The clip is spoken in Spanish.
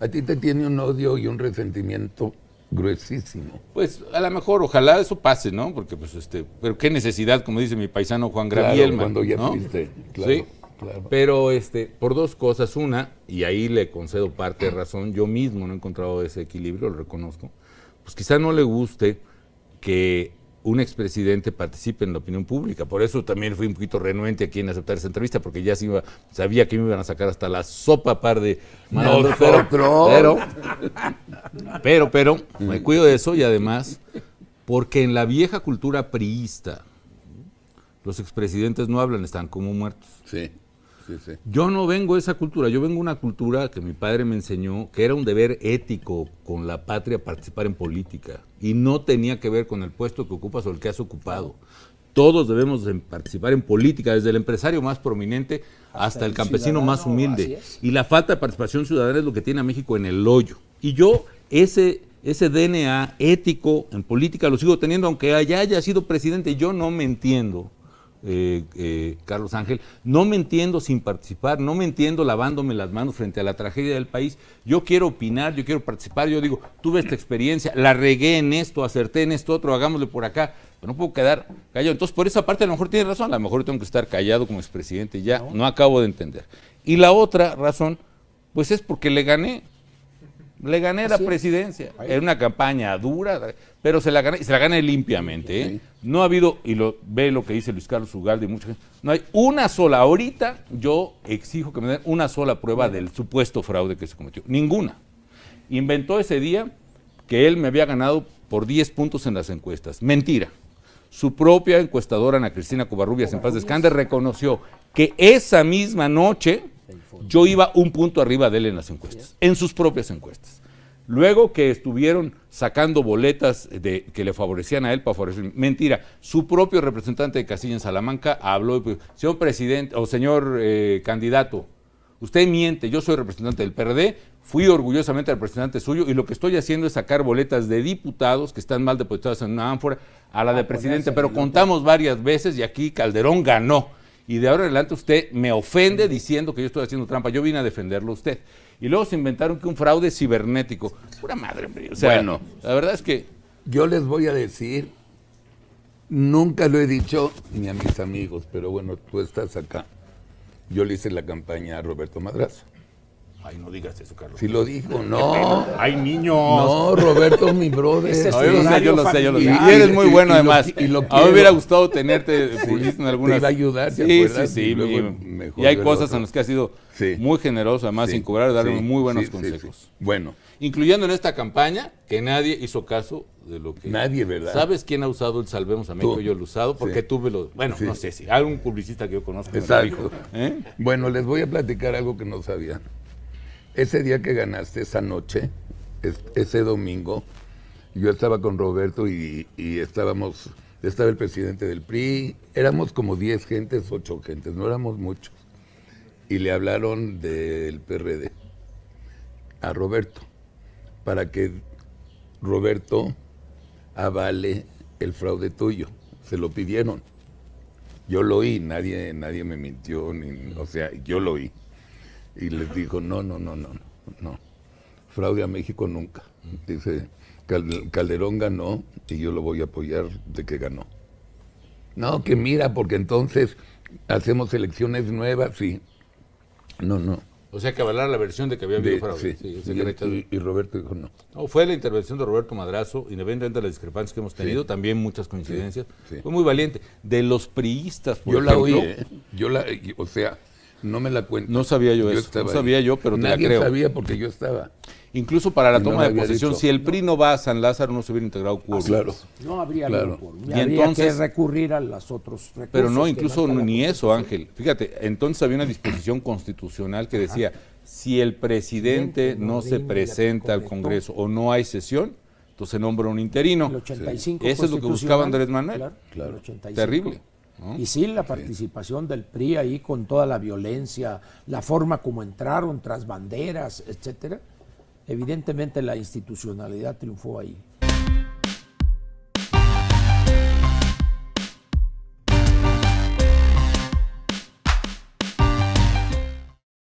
a ti te tiene un odio y un resentimiento gruesísimo. Pues a lo mejor, ojalá eso pase, ¿no? Porque pues este, pero qué necesidad, como dice mi paisano Juan claro, cuando ya ¿Sí? claro. Pero este, por dos cosas, una, y ahí le concedo parte de razón, yo mismo no he encontrado ese equilibrio, lo reconozco, pues quizá no le guste que un expresidente participe en la opinión pública. Por eso también fui un poquito renuente aquí en aceptar esa entrevista, porque ya se iba, sabía que me iban a sacar hasta la sopa par de pero, pero, pero, pero, mm. me cuido de eso y además, porque en la vieja cultura priista, los expresidentes no hablan, están como muertos. Sí. Yo no vengo de esa cultura, yo vengo de una cultura que mi padre me enseñó que era un deber ético con la patria participar en política y no tenía que ver con el puesto que ocupas o el que has ocupado. Todos debemos participar en política, desde el empresario más prominente hasta, el, campesino más humilde. Y la falta de participación ciudadana es lo que tiene a México en el hoyo. Y yo ese ese DNA ético en política lo sigo teniendo, aunque allá haya sido presidente, yo no me entiendo eh, eh, Carlos Ángel, no me entiendo sin participar, no me entiendo lavándome las manos frente a la tragedia del país. Yo quiero opinar, yo quiero participar, yo digo, tuve esta experiencia, la regué en esto, acerté en esto otro, hagámosle por acá, pero no puedo quedar callado. Entonces, por esa parte a lo mejor tiene razón, a lo mejor tengo que estar callado como expresidente, ya no acabo de entender. Y la otra razón, pues es porque le gané, le gané la presidencia. en una campaña dura, pero se la gané, se la gana limpiamente. ¿eh? No ha habido, y lo, ve lo que dice Luis Carlos Ugalde y mucha gente, no hay una sola, ahorita yo exijo que me den una sola prueba del supuesto fraude que se cometió. Ninguna. Inventó ese día que él me había ganado por 10 puntos en las encuestas. Mentira. Su propia encuestadora, Ana Cristina Covarrubias, en paz de Escándalo reconoció que esa misma noche yo iba un punto arriba de él en las encuestas, en sus propias encuestas. Luego que estuvieron sacando boletas de, que le favorecían a él para favorecer. Mentira, su propio representante de Castilla en Salamanca habló pues, señor presidente o señor eh, candidato, usted miente, yo soy representante del PRD, fui orgullosamente representante suyo y lo que estoy haciendo es sacar boletas de diputados que están mal depositadas en una ánfora a la de presidente, pero contamos varias veces y aquí Calderón ganó y de ahora en adelante usted me ofende diciendo que yo estoy haciendo trampa. Yo vine a defenderlo a usted. Y luego se inventaron que un fraude cibernético. Pura madre, o bueno, la verdad es que. Yo les voy a decir, nunca lo he dicho ni a mis amigos, pero bueno, tú estás acá. Yo le hice la campaña a Roberto Madrazo. Ay, no digas eso, Carlos. Si lo dijo, no. Ay, niños. No, Roberto mi brother. no, yo lo sé, yo lo sé, Y, eres muy bueno, además. a ah, mí me hubiera gustado tenerte publicista en algunas. Te iba a ayudar, Sí, sí, sí. y, hay cosas en las que has sido muy generoso, además, sin cobrar, darme muy buenos consejos. Bueno. Incluyendo en esta campaña, que nadie hizo caso de lo que. Nadie, ¿verdad? ¿Sabes quién ha usado el Salvemos a México? Yo lo he usado porque tuve lo. Bueno, no sé si. Algún publicista que yo conozco. Exacto. ¿eh? Bueno, les voy a platicar algo que no sabían ese día que ganaste, esa noche, ese domingo, yo estaba con Roberto y, estábamos, estaba el presidente del PRI, éramos como 10 gentes, 8 gentes, no éramos muchos. Y le hablaron del PRD a Roberto para que Roberto avale el fraude tuyo. Se lo pidieron. Yo lo oí, nadie, nadie me mintió, o sea, yo lo oí y les dijo, no, no, no, no, no, fraude a México nunca. Dice, Calderón ganó y yo lo voy a apoyar de que ganó. No, que mira, porque entonces hacemos elecciones nuevas sí No, no. O sea, que avalar la versión de que había habido fraude. Sí, sí y, Roberto dijo no. no. Fue la intervención de Roberto Madrazo, independientemente de las discrepancias que hemos tenido, también muchas coincidencias. fue muy valiente. De los priistas, por yo La oí, ¿eh? Yo la O sea, no me la cuento. No sabía yo, eso. No sabía yo, pero te la creo. sabía porque yo estaba. Incluso para la toma de posesión, si el PRI no. va a San Lázaro, no se hubiera integrado ah, claro. No habría que recurrir a las otros recursos. Pero no, incluso ni eso, Ángel. Fíjate, entonces había una disposición constitucional que decía, si el presidente no, se presenta al Congreso o no hay sesión, entonces se nombra un interino. El 85 Eso es lo que buscaba Andrés Manuel. Claro, El 85. Terrible. Y sin la participación del PRI ahí con toda la violencia, la forma como entraron tras banderas, etcétera. Evidentemente la institucionalidad triunfó ahí.